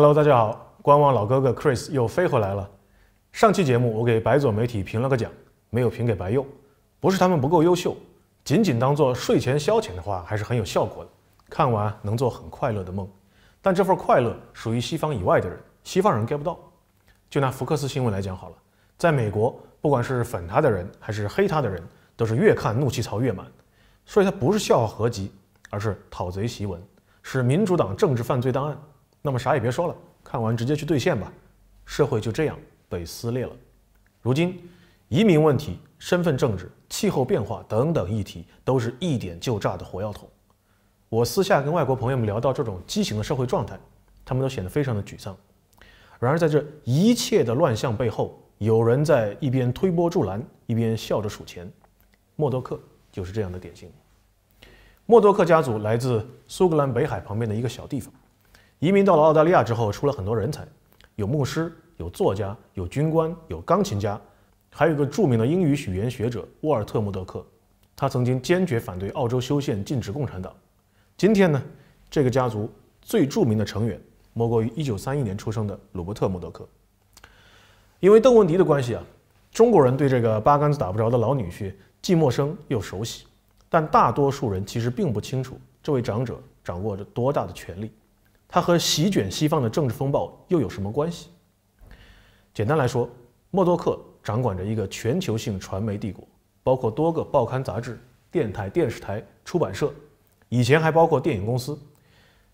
Hello，大家好，观望老哥哥 Chris 又飞回来了。上期节目我给白左媒体评了个奖，没有评给白右，不是他们不够优秀，仅仅当做睡前消遣的话还是很有效果的，看完能做很快乐的梦。但这份快乐属于西方以外的人，西方人 get 不到。就拿福克斯新闻来讲好了，在美国，不管是粉他的人还是黑他的人，都是越看怒气槽越满，所以它不是笑话合集，而是讨贼檄文，是民主党政治犯罪档案。那么啥也别说了，看完直接去兑现吧。社会就这样被撕裂了。如今，移民问题、身份政治、气候变化等等议题，都是一点就炸的火药桶。我私下跟外国朋友们聊到这种畸形的社会状态，他们都显得非常的沮丧。然而，在这一切的乱象背后，有人在一边推波助澜，一边笑着数钱。默多克就是这样的典型。默多克家族来自苏格兰北海旁边的一个小地方。移民到了澳大利亚之后，出了很多人才，有牧师，有作家，有军官，有钢琴家，还有一个著名的英语语言学者沃尔特·莫德克。他曾经坚决反对澳洲修宪禁止共产党。今天呢，这个家族最著名的成员莫过于1931年出生的鲁伯特·莫德克。因为邓文迪的关系啊，中国人对这个八竿子打不着的老女婿既陌生又熟悉，但大多数人其实并不清楚这位长者掌握着多大的权力。它和席卷西方的政治风暴又有什么关系？简单来说，默多克掌管着一个全球性传媒帝国，包括多个报刊杂志、电台、电视台、出版社，以前还包括电影公司。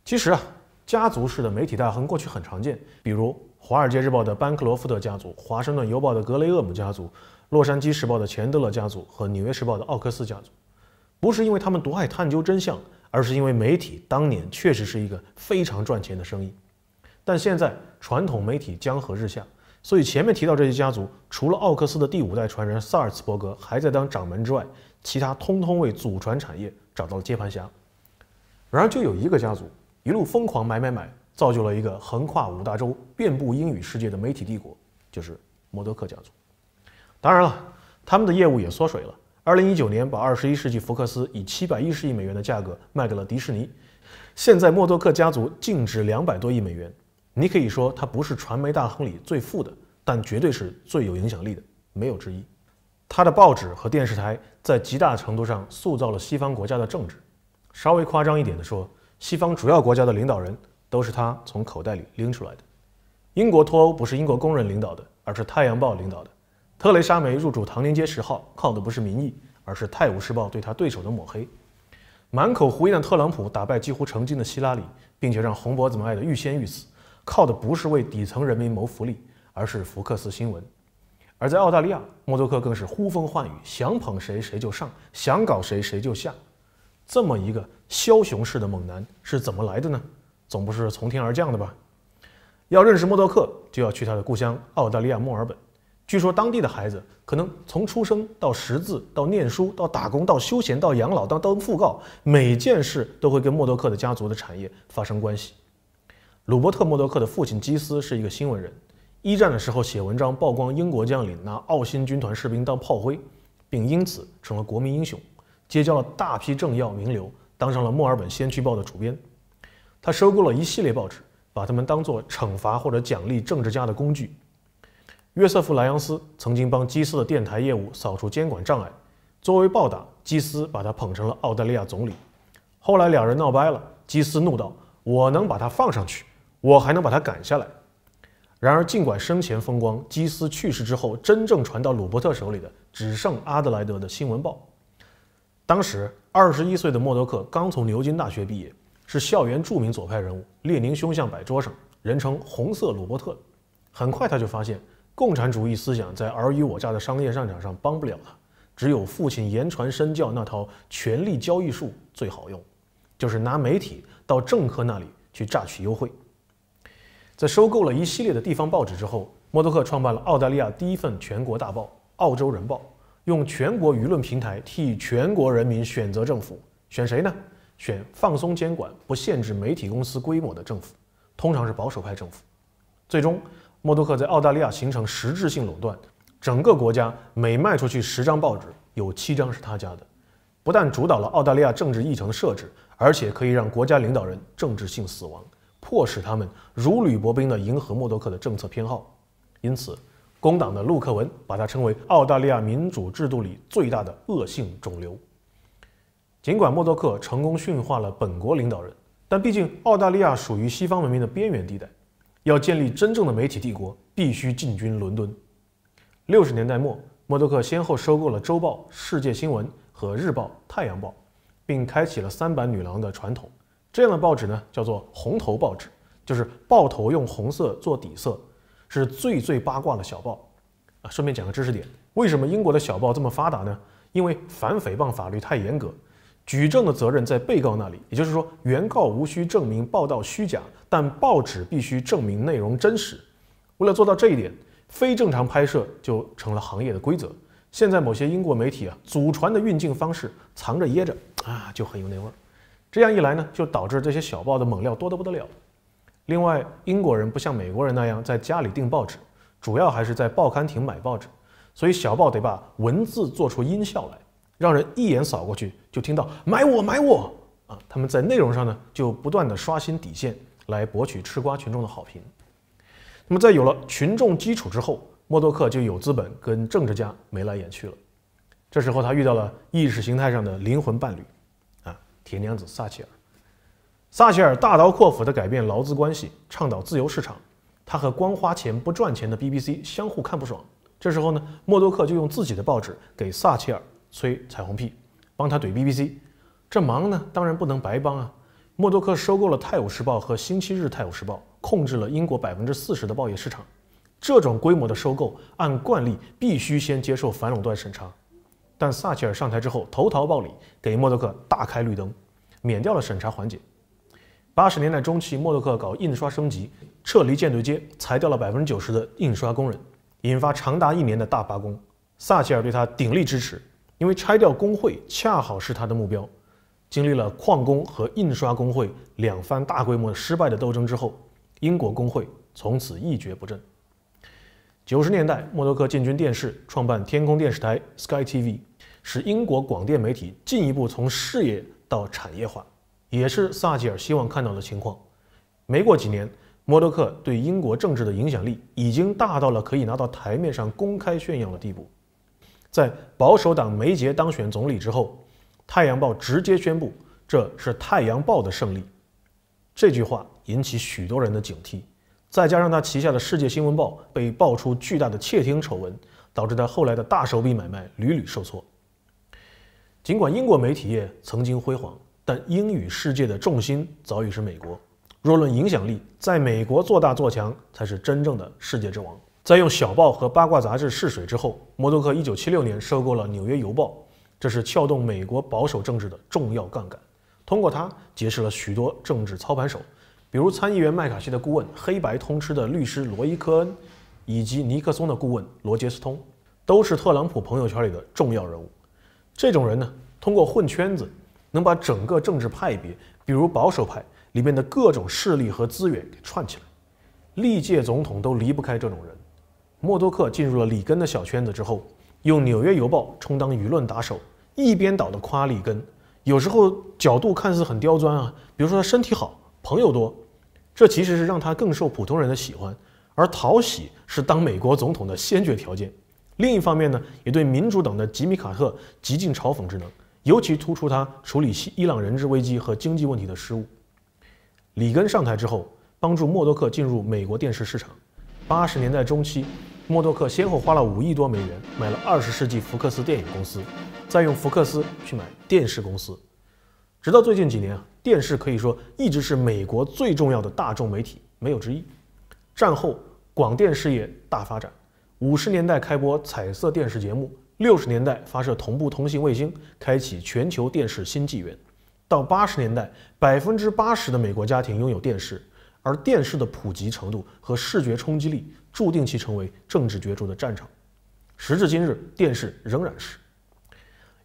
其实啊，家族式的媒体大亨过去很常见，比如《华尔街日报》的班克罗夫特家族，《华盛顿邮报》的格雷厄姆家族，《洛杉矶时报》的钱德勒家族和《纽约时报》的奥克斯家族。不是因为他们独爱探究真相。而是因为媒体当年确实是一个非常赚钱的生意，但现在传统媒体江河日下，所以前面提到这些家族，除了奥克斯的第五代传人萨尔茨伯格还在当掌门之外，其他通通为祖传产业找到了接盘侠。然而，就有一个家族一路疯狂买买买，造就了一个横跨五大洲、遍布英语世界的媒体帝国，就是摩德克家族。当然了，他们的业务也缩水了。二零一九年，把二十一世纪福克斯以七百一十亿美元的价格卖给了迪士尼。现在默多克家族净值两百多亿美元。你可以说他不是传媒大亨里最富的，但绝对是最有影响力的，没有之一。他的报纸和电视台在极大程度上塑造了西方国家的政治。稍微夸张一点的说，西方主要国家的领导人都是他从口袋里拎出来的。英国脱欧不是英国工人领导的，而是《太阳报》领导的。特蕾莎梅入主唐宁街十号靠的不是民意，而是《泰晤士报》对她对手的抹黑；满口胡言的特朗普打败几乎成精的希拉里，并且让红脖子们爱得欲仙欲死，靠的不是为底层人民谋福利，而是福克斯新闻。而在澳大利亚，默多克更是呼风唤雨，想捧谁谁就上，想搞谁谁就下。这么一个枭雄式的猛男是怎么来的呢？总不是从天而降的吧？要认识默多克，就要去他的故乡澳大利亚墨尔本。据说当地的孩子可能从出生到识字，到念书，到打工，到休闲，到养老，到当讣告，每件事都会跟默多克的家族的产业发生关系。鲁伯特·默多克的父亲基斯是一个新闻人，一战的时候写文章曝光英国将领拿奥新军团士兵当炮灰，并因此成了国民英雄，结交了大批政要名流，当上了墨尔本先驱报的主编。他收购了一系列报纸，把他们当作惩罚或者奖励政治家的工具。约瑟夫·莱昂斯曾经帮基斯的电台业务扫除监管障碍，作为报答，基斯把他捧成了澳大利亚总理。后来两人闹掰了，基斯怒道：“我能把他放上去，我还能把他赶下来。”然而，尽管生前风光，基斯去世之后，真正传到鲁伯特手里的只剩阿德莱德的《新闻报》。当时，二十一岁的默多克刚从牛津大学毕业，是校园著名左派人物，列宁胸像摆桌上，人称“红色鲁伯特”。很快，他就发现。共产主义思想在尔虞我诈的商业战场上帮不了他，只有父亲言传身教那套权力交易术最好用，就是拿媒体到政客那里去榨取优惠。在收购了一系列的地方报纸之后，默多克创办了澳大利亚第一份全国大报《澳洲人报》，用全国舆论平台替全国人民选择政府，选谁呢？选放松监管、不限制媒体公司规模的政府，通常是保守派政府。最终。默多克在澳大利亚形成实质性垄断，整个国家每卖出去十张报纸，有七张是他家的。不但主导了澳大利亚政治议程的设置，而且可以让国家领导人政治性死亡，迫使他们如履薄冰地迎合默多克的政策偏好。因此，工党的陆克文把他称为澳大利亚民主制度里最大的恶性肿瘤。尽管默多克成功驯化了本国领导人，但毕竟澳大利亚属于西方文明的边缘地带。要建立真正的媒体帝国，必须进军伦敦。六十年代末，默多克先后收购了《周报》《世界新闻》和《日报》《太阳报》，并开启了三版女郎的传统。这样的报纸呢，叫做红头报纸，就是报头用红色做底色，是最最八卦的小报。啊，顺便讲个知识点：为什么英国的小报这么发达呢？因为反诽谤法律太严格。举证的责任在被告那里，也就是说，原告无需证明报道虚假，但报纸必须证明内容真实。为了做到这一点，非正常拍摄就成了行业的规则。现在某些英国媒体啊，祖传的运镜方式藏着掖着啊，就很有那味儿。这样一来呢，就导致这些小报的猛料多得不得了。另外，英国人不像美国人那样在家里订报纸，主要还是在报刊亭买报纸，所以小报得把文字做出音效来。让人一眼扫过去就听到买我买我啊！他们在内容上呢就不断的刷新底线，来博取吃瓜群众的好评。那么在有了群众基础之后，默多克就有资本跟政治家眉来眼去了。这时候他遇到了意识形态上的灵魂伴侣，啊，铁娘子撒切尔。撒切尔大刀阔斧的改变劳资关系，倡导自由市场。他和光花钱不赚钱的 BBC 相互看不爽。这时候呢，默多克就用自己的报纸给撒切尔。吹彩虹屁，帮他怼 BBC，这忙呢当然不能白帮啊。默多克收购了《泰晤士报》和《星期日泰晤士报》，控制了英国百分之四十的报业市场。这种规模的收购，按惯例必须先接受反垄断审查，但撒切尔上台之后，投桃报李，给默多克大开绿灯，免掉了审查环节。八十年代中期，默多克搞印刷升级，撤离舰队街，裁掉了百分之九十的印刷工人，引发长达一年的大罢工。撒切尔对他鼎力支持。因为拆掉工会恰好是他的目标。经历了矿工和印刷工会两番大规模失败的斗争之后，英国工会从此一蹶不振。九十年代，默多克进军电视，创办天空电视台 （Sky TV），使英国广电媒体进一步从事业到产业化，也是撒切尔希望看到的情况。没过几年，默多克对英国政治的影响力已经大到了可以拿到台面上公开炫耀的地步。在保守党梅杰当选总理之后，《太阳报》直接宣布这是《太阳报》的胜利，这句话引起许多人的警惕。再加上他旗下的《世界新闻报》被爆出巨大的窃听丑闻，导致他后来的大手笔买卖屡屡受挫。尽管英国媒体业曾经辉煌，但英语世界的重心早已是美国。若论影响力，在美国做大做强才是真正的世界之王。在用小报和八卦杂志试水之后，摩多克1976年收购了《纽约邮报》，这是撬动美国保守政治的重要杠杆。通过他结识了许多政治操盘手，比如参议员麦卡锡的顾问、黑白通吃的律师罗伊·科恩，以及尼克松的顾问罗杰斯通，都是特朗普朋友圈里的重要人物。这种人呢，通过混圈子，能把整个政治派别，比如保守派里面的各种势力和资源给串起来。历届总统都离不开这种人。默多克进入了里根的小圈子之后，用《纽约邮报》充当舆论打手，一边倒的夸里根。有时候角度看似很刁钻啊，比如说他身体好，朋友多，这其实是让他更受普通人的喜欢，而讨喜是当美国总统的先决条件。另一方面呢，也对民主党的吉米·卡特极尽嘲讽之能，尤其突出他处理伊伊朗人质危机和经济问题的失误。里根上台之后，帮助默多克进入美国电视市场。八十年代中期。默多克先后花了五亿多美元买了二十世纪福克斯电影公司，再用福克斯去买电视公司。直到最近几年，电视可以说一直是美国最重要的大众媒体，没有之一。战后广电事业大发展，五十年代开播彩色电视节目，六十年代发射同步通信卫星，开启全球电视新纪元。到八十年代，百分之八十的美国家庭拥有电视，而电视的普及程度和视觉冲击力。注定其成为政治角逐的战场。时至今日，电视仍然是。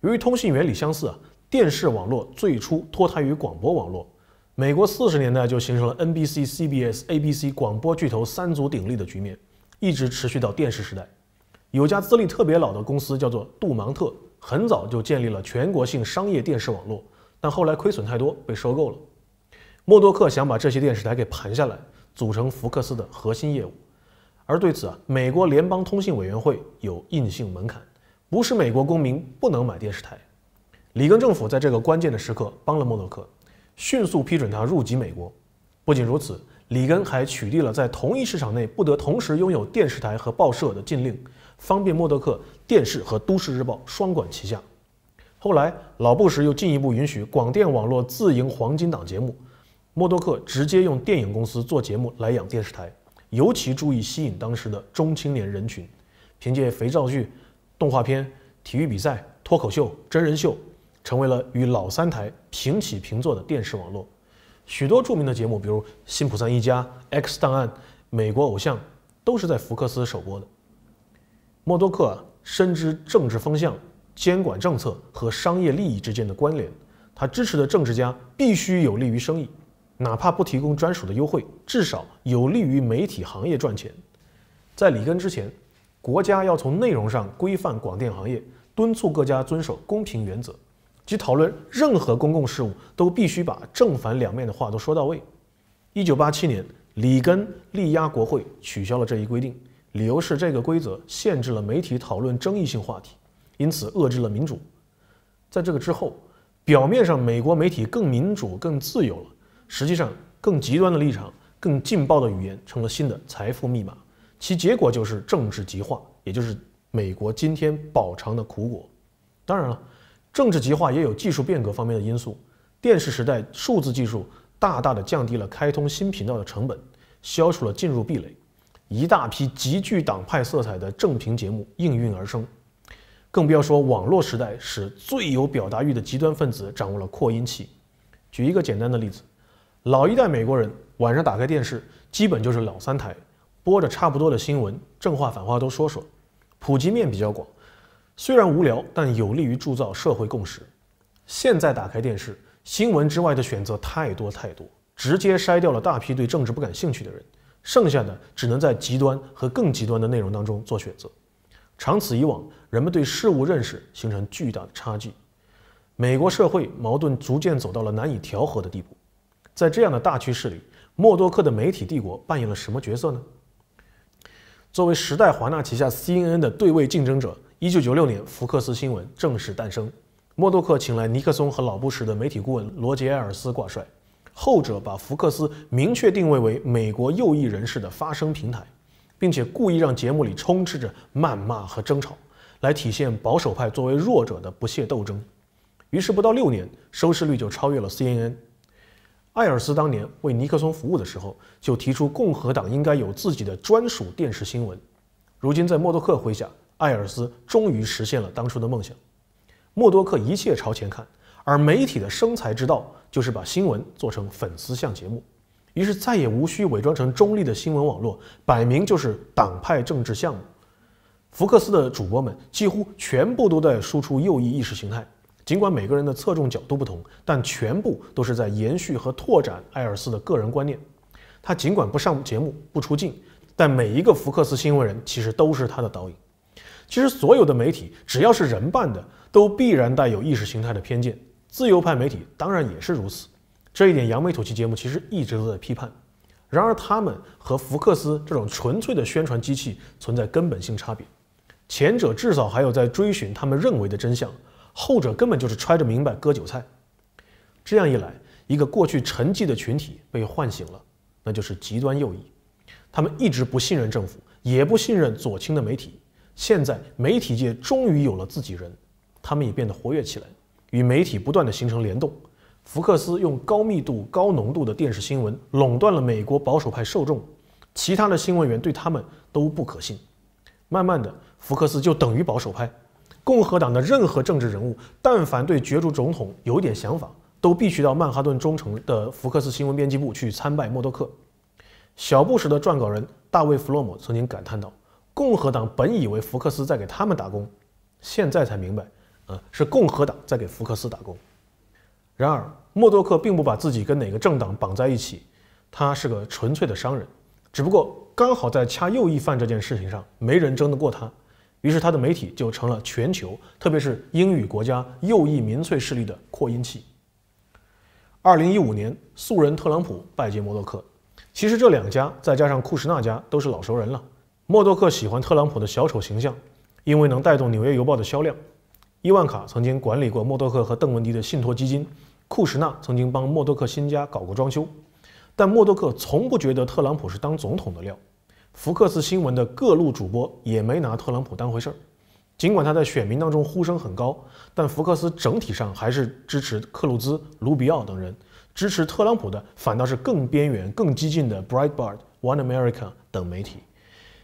由于通信原理相似啊，电视网络最初脱胎于广播网络。美国四十年代就形成了 NBC、CBS、ABC 广播巨头三足鼎立的局面，一直持续到电视时代。有家资历特别老的公司叫做杜芒特，很早就建立了全国性商业电视网络，但后来亏损太多被收购了。默多克想把这些电视台给盘下来，组成福克斯的核心业务。而对此啊，美国联邦通信委员会有硬性门槛，不是美国公民不能买电视台。里根政府在这个关键的时刻帮了默多克，迅速批准他入籍美国。不仅如此，里根还取缔了在同一市场内不得同时拥有电视台和报社的禁令，方便默多克电视和《都市日报》双管齐下。后来，老布什又进一步允许广电网络自营黄金档节目，默多克直接用电影公司做节目来养电视台。尤其注意吸引当时的中青年人群，凭借肥皂剧、动画片、体育比赛、脱口秀、真人秀，成为了与老三台平起平坐的电视网络。许多著名的节目，比如《辛普森一家》、《X 档案》、《美国偶像》，都是在福克斯首播的。默多克深知政治风向、监管政策和商业利益之间的关联，他支持的政治家必须有利于生意。哪怕不提供专属的优惠，至少有利于媒体行业赚钱。在里根之前，国家要从内容上规范广电行业，敦促各家遵守公平原则，即讨论任何公共事务都必须把正反两面的话都说到位。一九八七年，里根力压国会取消了这一规定，理由是这个规则限制了媒体讨论争议性话题，因此遏制了民主。在这个之后，表面上美国媒体更民主、更自由了。实际上，更极端的立场、更劲爆的语言成了新的财富密码，其结果就是政治极化，也就是美国今天饱尝的苦果。当然了，政治极化也有技术变革方面的因素。电视时代，数字技术大大的降低了开通新频道的成本，消除了进入壁垒，一大批极具党派色彩的政评节目应运而生。更不要说网络时代，使最有表达欲的极端分子掌握了扩音器。举一个简单的例子。老一代美国人晚上打开电视，基本就是老三台，播着差不多的新闻，正话反话都说说，普及面比较广。虽然无聊，但有利于铸造社会共识。现在打开电视，新闻之外的选择太多太多，直接筛掉了大批对政治不感兴趣的人，剩下的只能在极端和更极端的内容当中做选择。长此以往，人们对事物认识形成巨大的差距，美国社会矛盾逐渐走到了难以调和的地步。在这样的大趋势里，默多克的媒体帝国扮演了什么角色呢？作为时代华纳旗下 CNN 的对位竞争者，1996年福克斯新闻正式诞生。默多克请来尼克松和老布什的媒体顾问罗杰·埃尔斯挂帅，后者把福克斯明确定位为美国右翼人士的发声平台，并且故意让节目里充斥着谩骂和争吵，来体现保守派作为弱者的不懈斗争。于是不到六年，收视率就超越了 CNN。艾尔斯当年为尼克松服务的时候，就提出共和党应该有自己的专属电视新闻。如今在默多克麾下，艾尔斯终于实现了当初的梦想。默多克一切朝前看，而媒体的生财之道就是把新闻做成粉丝向节目，于是再也无需伪装成中立的新闻网络，摆明就是党派政治项目。福克斯的主播们几乎全部都在输出右翼意识形态。尽管每个人的侧重角度不同，但全部都是在延续和拓展艾尔斯的个人观念。他尽管不上节目、不出镜，但每一个福克斯新闻人其实都是他的导引。其实，所有的媒体只要是人办的，都必然带有意识形态的偏见。自由派媒体当然也是如此，这一点扬眉吐气节目其实一直都在批判。然而，他们和福克斯这种纯粹的宣传机器存在根本性差别，前者至少还有在追寻他们认为的真相。后者根本就是揣着明白割韭菜，这样一来，一个过去沉寂的群体被唤醒了，那就是极端右翼。他们一直不信任政府，也不信任左倾的媒体。现在媒体界终于有了自己人，他们也变得活跃起来，与媒体不断的形成联动。福克斯用高密度、高浓度的电视新闻垄断了美国保守派受众，其他的新闻源对他们都不可信。慢慢的，福克斯就等于保守派。共和党的任何政治人物，但凡对角逐总统有一点想法，都必须到曼哈顿中城的福克斯新闻编辑部去参拜默多克。小布什的撰稿人大卫·弗洛姆曾经感叹道：“共和党本以为福克斯在给他们打工，现在才明白，呃，是共和党在给福克斯打工。”然而，默多克并不把自己跟哪个政党绑在一起，他是个纯粹的商人，只不过刚好在掐右翼犯这件事情上，没人争得过他。于是他的媒体就成了全球，特别是英语国家右翼民粹势力的扩音器。二零一五年，素人特朗普拜见默多克，其实这两家再加上库什纳家都是老熟人了。默多克喜欢特朗普的小丑形象，因为能带动《纽约邮报》的销量。伊万卡曾经管理过默多克和邓文迪的信托基金，库什纳曾经帮默多克新家搞过装修，但默多克从不觉得特朗普是当总统的料。福克斯新闻的各路主播也没拿特朗普当回事儿，尽管他在选民当中呼声很高，但福克斯整体上还是支持克鲁兹、卢比奥等人，支持特朗普的反倒是更边缘、更激进的 Breitbart、One America 等媒体。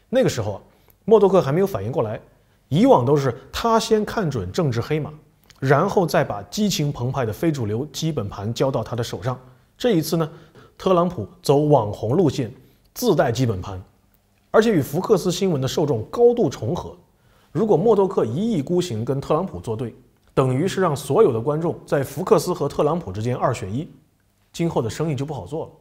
那个时候啊，默多克还没有反应过来，以往都是他先看准政治黑马，然后再把激情澎湃的非主流基本盘交到他的手上。这一次呢，特朗普走网红路线，自带基本盘。而且与福克斯新闻的受众高度重合。如果默多克一意孤行跟特朗普作对，等于是让所有的观众在福克斯和特朗普之间二选一，今后的生意就不好做了。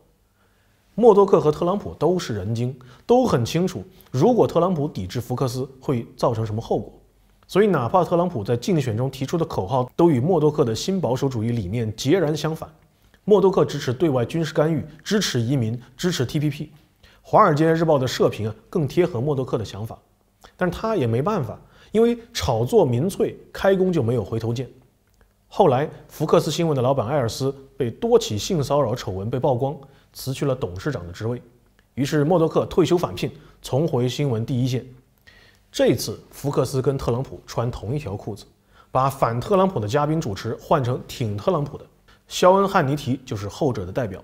默多克和特朗普都是人精，都很清楚，如果特朗普抵制福克斯会造成什么后果。所以，哪怕特朗普在竞选中提出的口号都与默多克的新保守主义理念截然相反。默多克支持对外军事干预，支持移民，支持 TPP。《华尔街日报》的社评啊更贴合默多克的想法，但是他也没办法，因为炒作民粹开弓就没有回头箭。后来，福克斯新闻的老板艾尔斯被多起性骚扰丑闻被曝光，辞去了董事长的职位。于是，默多克退休返聘，重回新闻第一线。这次，福克斯跟特朗普穿同一条裤子，把反特朗普的嘉宾主持换成挺特朗普的，肖恩·汉尼提就是后者的代表。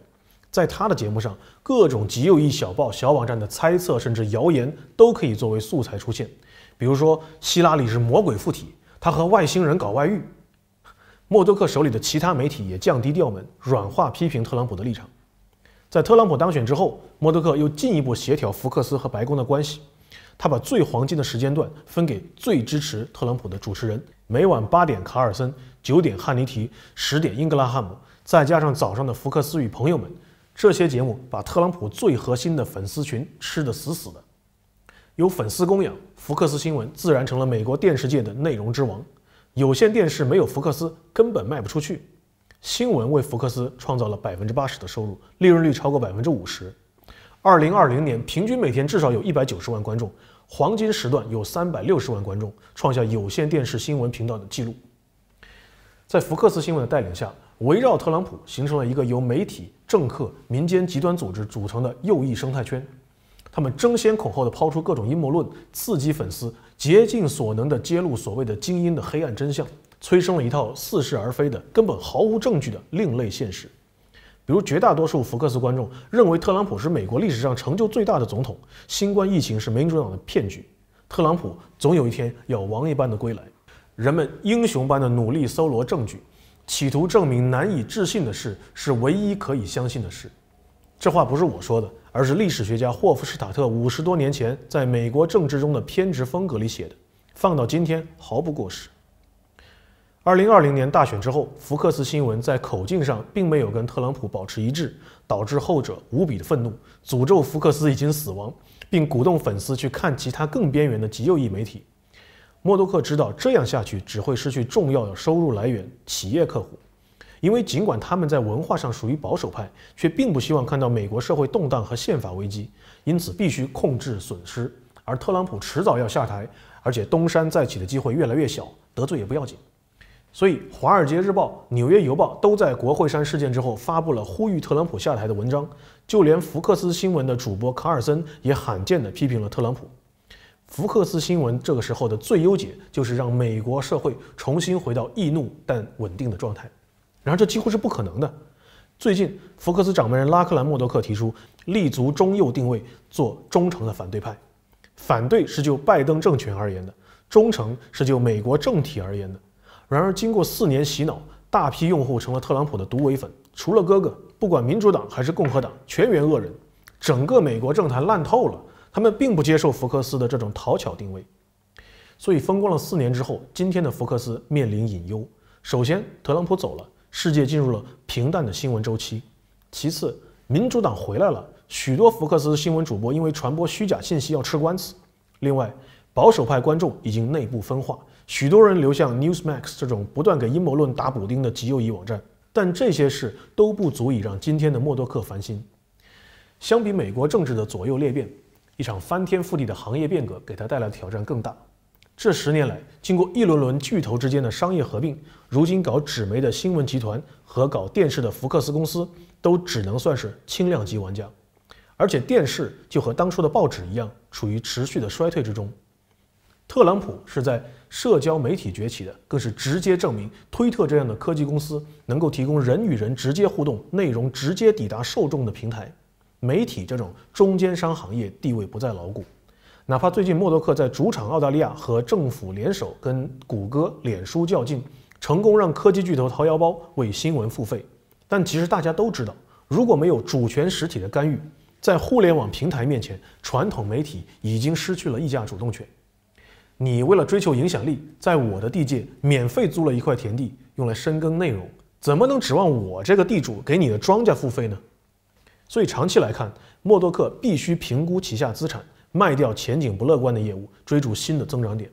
在他的节目上，各种极右翼小报、小网站的猜测甚至谣言都可以作为素材出现。比如说，希拉里是魔鬼附体，他和外星人搞外遇。默多克手里的其他媒体也降低调门，软化批评特朗普的立场。在特朗普当选之后，默多克又进一步协调福克斯和白宫的关系。他把最黄金的时间段分给最支持特朗普的主持人：每晚八点卡尔森，九点汉尼提，十点英格拉汉姆，再加上早上的福克斯与朋友们。这些节目把特朗普最核心的粉丝群吃得死死的，有粉丝供养，福克斯新闻自然成了美国电视界的内容之王。有线电视没有福克斯根本卖不出去，新闻为福克斯创造了百分之八十的收入，利润率超过百分之五十。二零二零年，平均每天至少有一百九十万观众，黄金时段有三百六十万观众，创下有线电视新闻频道的记录。在福克斯新闻的带领下，围绕特朗普形成了一个由媒体。政客、民间极端组织组成的右翼生态圈，他们争先恐后地抛出各种阴谋论，刺激粉丝，竭尽所能地揭露所谓的精英的黑暗真相，催生了一套似是而非的、根本毫无证据的另类现实。比如，绝大多数福克斯观众认为特朗普是美国历史上成就最大的总统，新冠疫情是民主党的骗局，特朗普总有一天要王一般的归来。人们英雄般的努力搜罗证据。企图证明难以置信的事是唯一可以相信的事，这话不是我说的，而是历史学家霍夫施塔特五十多年前在美国政治中的偏执风格里写的，放到今天毫不过时。二零二零年大选之后，福克斯新闻在口径上并没有跟特朗普保持一致，导致后者无比的愤怒，诅咒福克斯已经死亡，并鼓动粉丝去看其他更边缘的极右翼媒体。默多克知道这样下去只会失去重要的收入来源——企业客户，因为尽管他们在文化上属于保守派，却并不希望看到美国社会动荡和宪法危机，因此必须控制损失。而特朗普迟早要下台，而且东山再起的机会越来越小，得罪也不要紧。所以，《华尔街日报》、《纽约邮报》都在国会山事件之后发布了呼吁特朗普下台的文章，就连福克斯新闻的主播卡尔森也罕见地批评了特朗普。福克斯新闻这个时候的最优解就是让美国社会重新回到易怒但稳定的状态，然而这几乎是不可能的。最近，福克斯掌门人拉克兰·默多克提出立足中右定位，做忠诚的反对派。反对是就拜登政权而言的，忠诚是就美国政体而言的。然而，经过四年洗脑，大批用户成了特朗普的独唯粉，除了哥哥，不管民主党还是共和党，全员恶人。整个美国政坛烂透了。他们并不接受福克斯的这种讨巧定位，所以风光了四年之后，今天的福克斯面临隐忧。首先，特朗普走了，世界进入了平淡的新闻周期；其次，民主党回来了，许多福克斯新闻主播因为传播虚假信息要吃官司。另外，保守派观众已经内部分化，许多人流向 Newsmax 这种不断给阴谋论打补丁的极右翼网站。但这些事都不足以让今天的默多克烦心。相比美国政治的左右裂变。一场翻天覆地的行业变革给他带来的挑战更大。这十年来，经过一轮轮巨头之间的商业合并，如今搞纸媒的新闻集团和搞电视的福克斯公司都只能算是轻量级玩家，而且电视就和当初的报纸一样，处于持续的衰退之中。特朗普是在社交媒体崛起的，更是直接证明推特这样的科技公司能够提供人与人直接互动、内容直接抵达受众的平台。媒体这种中间商行业地位不再牢固，哪怕最近默多克在主场澳大利亚和政府联手跟谷歌、脸书较劲，成功让科技巨头掏腰包为新闻付费。但其实大家都知道，如果没有主权实体的干预，在互联网平台面前，传统媒体已经失去了议价主动权。你为了追求影响力，在我的地界免费租了一块田地用来深耕内容，怎么能指望我这个地主给你的庄稼付费呢？所以，长期来看，默多克必须评估旗下资产，卖掉前景不乐观的业务，追逐新的增长点。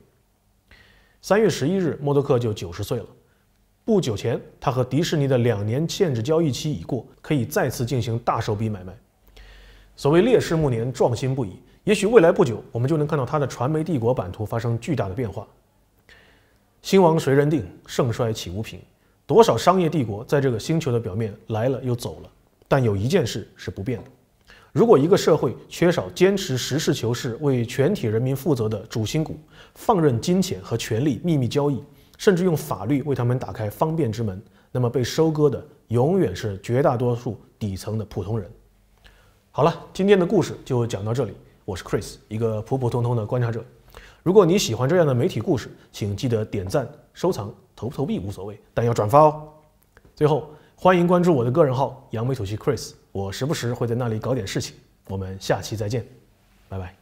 三月十一日，默多克就九十岁了。不久前，他和迪士尼的两年限制交易期已过，可以再次进行大手笔买卖。所谓烈士暮年，壮心不已。也许未来不久，我们就能看到他的传媒帝国版图发生巨大的变化。兴亡谁人定？盛衰岂无凭？多少商业帝国在这个星球的表面来了又走了。但有一件事是不变的：如果一个社会缺少坚持实事求是、为全体人民负责的主心骨，放任金钱和权力秘密交易，甚至用法律为他们打开方便之门，那么被收割的永远是绝大多数底层的普通人。好了，今天的故事就讲到这里。我是 Chris，一个普普通通的观察者。如果你喜欢这样的媒体故事，请记得点赞、收藏、投不投币无所谓，但要转发哦。最后。欢迎关注我的个人号“扬眉吐气 Chris”，我时不时会在那里搞点事情。我们下期再见，拜拜。